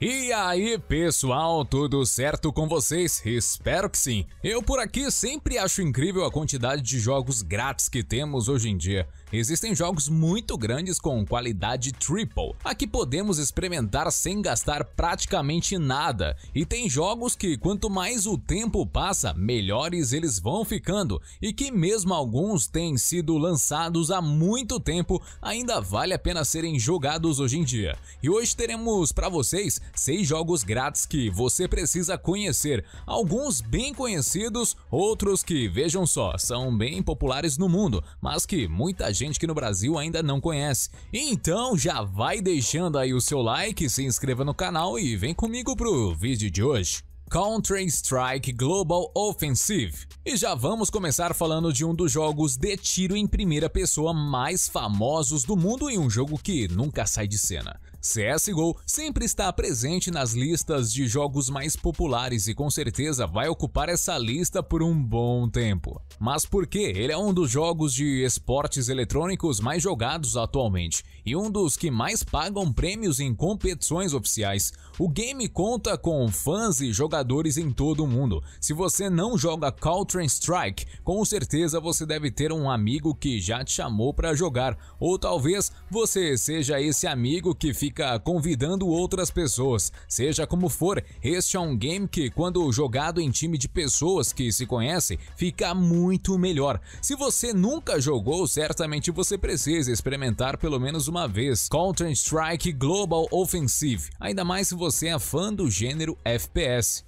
E aí pessoal, tudo certo com vocês? Espero que sim. Eu por aqui sempre acho incrível a quantidade de jogos grátis que temos hoje em dia. Existem jogos muito grandes com qualidade triple, a que podemos experimentar sem gastar praticamente nada, e tem jogos que quanto mais o tempo passa, melhores eles vão ficando, e que mesmo alguns têm sido lançados há muito tempo, ainda vale a pena serem jogados hoje em dia. E hoje teremos para vocês 6 jogos grátis que você precisa conhecer, alguns bem conhecidos, outros que, vejam só, são bem populares no mundo, mas que muita gente que no Brasil ainda não conhece. Então já vai deixando aí o seu like, se inscreva no canal e vem comigo pro vídeo de hoje. Counter-Strike Global Offensive. E já vamos começar falando de um dos jogos de tiro em primeira pessoa mais famosos do mundo e um jogo que nunca sai de cena. CSGO sempre está presente nas listas de jogos mais populares e com certeza vai ocupar essa lista por um bom tempo. Mas por que ele é um dos jogos de esportes eletrônicos mais jogados atualmente e um dos que mais pagam prêmios em competições oficiais? O game conta com fãs e jogadores em todo o mundo. Se você não joga Counter Strike, com certeza você deve ter um amigo que já te chamou para jogar, ou talvez você seja esse amigo que fica fica convidando outras pessoas. Seja como for, este é um game que, quando jogado em time de pessoas que se conhecem, fica muito melhor. Se você nunca jogou, certamente você precisa experimentar pelo menos uma vez Counter-Strike Global Offensive, ainda mais se você é fã do gênero FPS.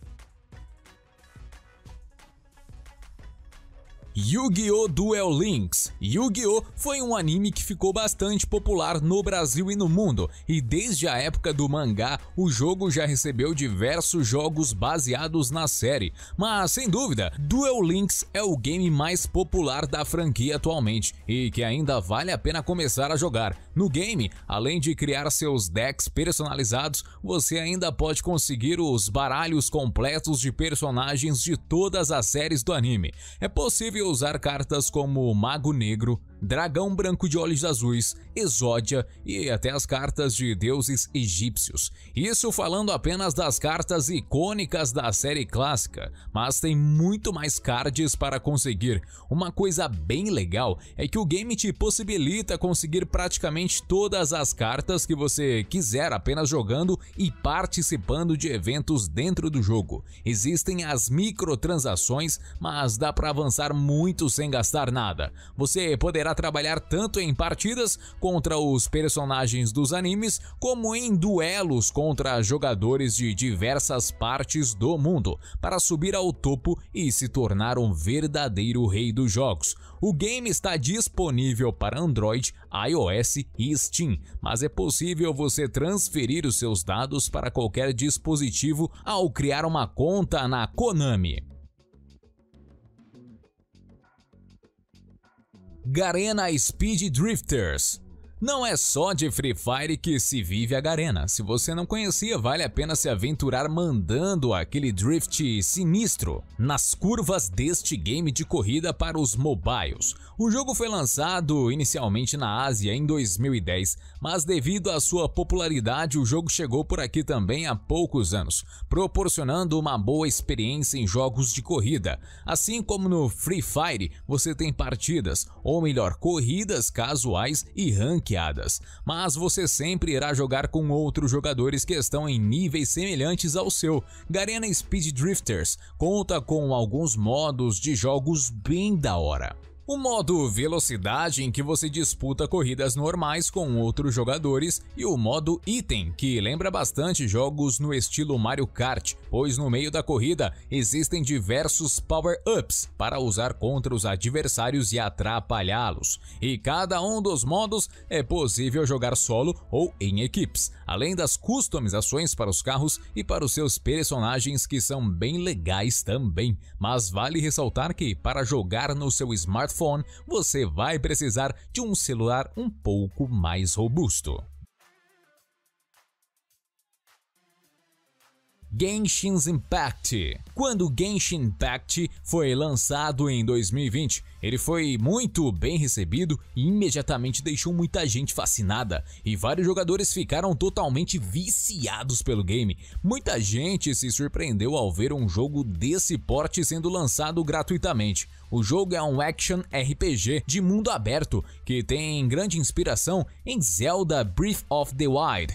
Yu-Gi-Oh! Duel Links Yu-Gi-Oh! foi um anime que ficou bastante popular no Brasil e no mundo, e desde a época do mangá, o jogo já recebeu diversos jogos baseados na série, mas sem dúvida, Duel Links é o game mais popular da franquia atualmente, e que ainda vale a pena começar a jogar. No game, além de criar seus decks personalizados, você ainda pode conseguir os baralhos completos de personagens de todas as séries do anime. É possível usar cartas como Mago Negro, Dragão Branco de Olhos Azuis, Exódia e até as cartas de deuses egípcios. Isso falando apenas das cartas icônicas da série clássica, mas tem muito mais cards para conseguir. Uma coisa bem legal é que o game te possibilita conseguir praticamente todas as cartas que você quiser apenas jogando e participando de eventos dentro do jogo. Existem as microtransações, mas dá para avançar muito muito sem gastar nada. Você poderá trabalhar tanto em partidas contra os personagens dos animes, como em duelos contra jogadores de diversas partes do mundo, para subir ao topo e se tornar um verdadeiro rei dos jogos. O game está disponível para Android, iOS e Steam, mas é possível você transferir os seus dados para qualquer dispositivo ao criar uma conta na Konami. Garena Speed Drifters não é só de Free Fire que se vive a Garena. Se você não conhecia, vale a pena se aventurar mandando aquele drift sinistro nas curvas deste game de corrida para os mobiles. O jogo foi lançado inicialmente na Ásia em 2010, mas devido à sua popularidade, o jogo chegou por aqui também há poucos anos, proporcionando uma boa experiência em jogos de corrida. Assim como no Free Fire, você tem partidas, ou melhor, corridas casuais e rankings hackeadas, mas você sempre irá jogar com outros jogadores que estão em níveis semelhantes ao seu. Garena Speed Drifters conta com alguns modos de jogos bem da hora. O modo velocidade, em que você disputa corridas normais com outros jogadores, e o modo item, que lembra bastante jogos no estilo Mario Kart, pois no meio da corrida existem diversos power-ups para usar contra os adversários e atrapalhá-los. E cada um dos modos é possível jogar solo ou em equipes, além das customizações para os carros e para os seus personagens que são bem legais também. Mas vale ressaltar que para jogar no seu smartphone iPhone, você vai precisar de um celular um pouco mais robusto. Genshin Impact. Quando Genshin Impact foi lançado em 2020, ele foi muito bem recebido e imediatamente deixou muita gente fascinada, e vários jogadores ficaram totalmente viciados pelo game. Muita gente se surpreendeu ao ver um jogo desse porte sendo lançado gratuitamente. O jogo é um action RPG de mundo aberto, que tem grande inspiração em Zelda Breath of the Wild.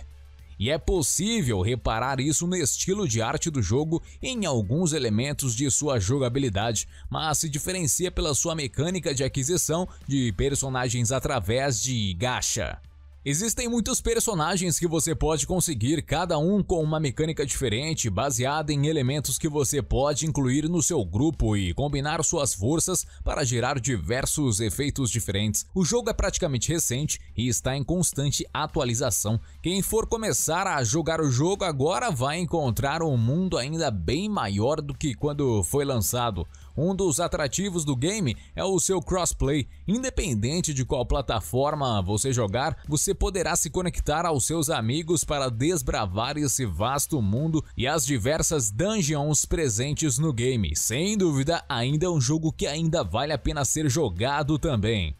E é possível reparar isso no estilo de arte do jogo em alguns elementos de sua jogabilidade, mas se diferencia pela sua mecânica de aquisição de personagens através de gacha. Existem muitos personagens que você pode conseguir, cada um com uma mecânica diferente, baseada em elementos que você pode incluir no seu grupo e combinar suas forças para gerar diversos efeitos diferentes. O jogo é praticamente recente e está em constante atualização. Quem for começar a jogar o jogo agora vai encontrar um mundo ainda bem maior do que quando foi lançado. Um dos atrativos do game é o seu crossplay. Independente de qual plataforma você jogar, você poderá se conectar aos seus amigos para desbravar esse vasto mundo e as diversas dungeons presentes no game. Sem dúvida, ainda é um jogo que ainda vale a pena ser jogado também.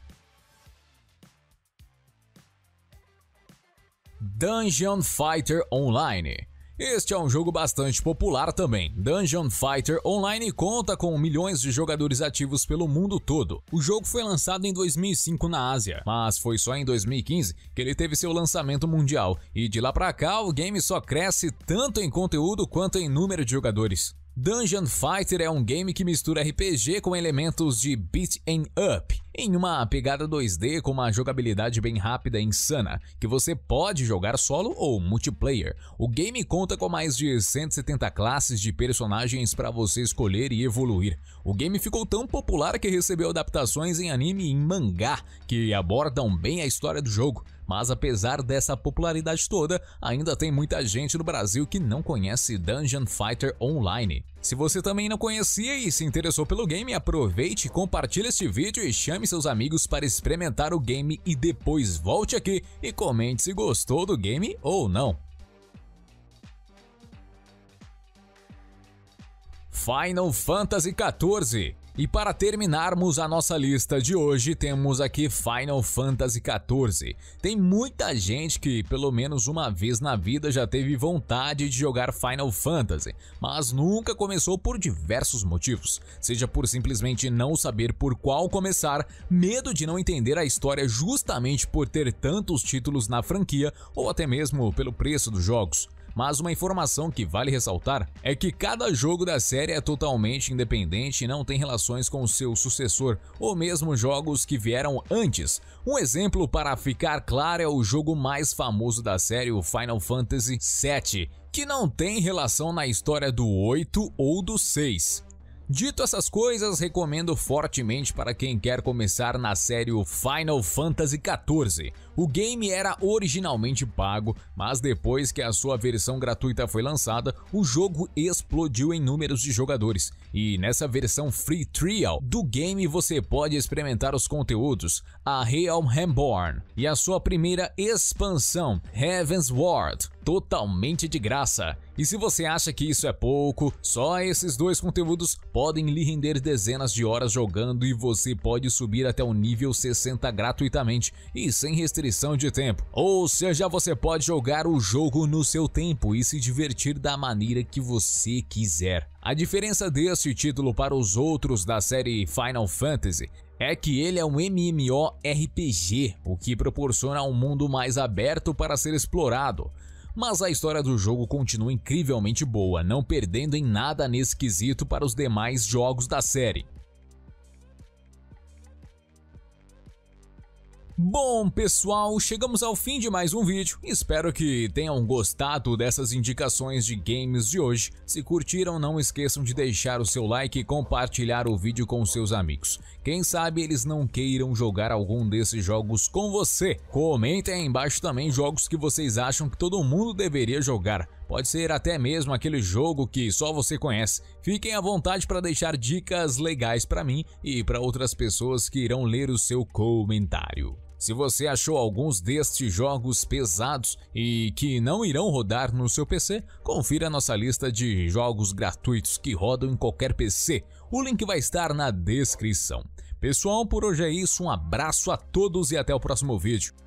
Dungeon Fighter Online este é um jogo bastante popular também. Dungeon Fighter Online conta com milhões de jogadores ativos pelo mundo todo. O jogo foi lançado em 2005 na Ásia, mas foi só em 2015 que ele teve seu lançamento mundial, e de lá pra cá o game só cresce tanto em conteúdo quanto em número de jogadores. Dungeon Fighter é um game que mistura RPG com elementos de beat 'em up, em uma pegada 2D com uma jogabilidade bem rápida e insana, que você pode jogar solo ou multiplayer. O game conta com mais de 170 classes de personagens para você escolher e evoluir. O game ficou tão popular que recebeu adaptações em anime e em mangá, que abordam bem a história do jogo. Mas apesar dessa popularidade toda, ainda tem muita gente no Brasil que não conhece Dungeon Fighter Online. Se você também não conhecia e se interessou pelo game, aproveite, compartilhe este vídeo e chame seus amigos para experimentar o game e depois volte aqui e comente se gostou do game ou não. Final Fantasy XIV e para terminarmos a nossa lista de hoje, temos aqui Final Fantasy XIV. Tem muita gente que, pelo menos uma vez na vida, já teve vontade de jogar Final Fantasy, mas nunca começou por diversos motivos, seja por simplesmente não saber por qual começar, medo de não entender a história justamente por ter tantos títulos na franquia ou até mesmo pelo preço dos jogos. Mas uma informação que vale ressaltar é que cada jogo da série é totalmente independente e não tem relações com o seu sucessor, ou mesmo jogos que vieram antes. Um exemplo para ficar claro é o jogo mais famoso da série, o Final Fantasy VII, que não tem relação na história do 8 ou do 6. Dito essas coisas, recomendo fortemente para quem quer começar na série Final Fantasy XIV. O game era originalmente pago, mas depois que a sua versão gratuita foi lançada, o jogo explodiu em números de jogadores. E nessa versão Free Trial do game você pode experimentar os conteúdos A Realm Reborn e a sua primeira expansão, Heaven's Ward, totalmente de graça. E se você acha que isso é pouco, só esses dois conteúdos podem lhe render dezenas de horas jogando e você pode subir até o nível 60 gratuitamente e sem restrição de tempo. Ou seja, você pode jogar o jogo no seu tempo e se divertir da maneira que você quiser. A diferença desse título para os outros da série Final Fantasy é que ele é um MMORPG, o que proporciona um mundo mais aberto para ser explorado. Mas a história do jogo continua incrivelmente boa, não perdendo em nada nesse quesito para os demais jogos da série. Bom pessoal, chegamos ao fim de mais um vídeo, espero que tenham gostado dessas indicações de games de hoje. Se curtiram, não esqueçam de deixar o seu like e compartilhar o vídeo com seus amigos. Quem sabe eles não queiram jogar algum desses jogos com você. Comentem aí embaixo também jogos que vocês acham que todo mundo deveria jogar. Pode ser até mesmo aquele jogo que só você conhece. Fiquem à vontade para deixar dicas legais para mim e para outras pessoas que irão ler o seu comentário. Se você achou alguns destes jogos pesados e que não irão rodar no seu PC, confira nossa lista de jogos gratuitos que rodam em qualquer PC. O link vai estar na descrição. Pessoal, por hoje é isso, um abraço a todos e até o próximo vídeo.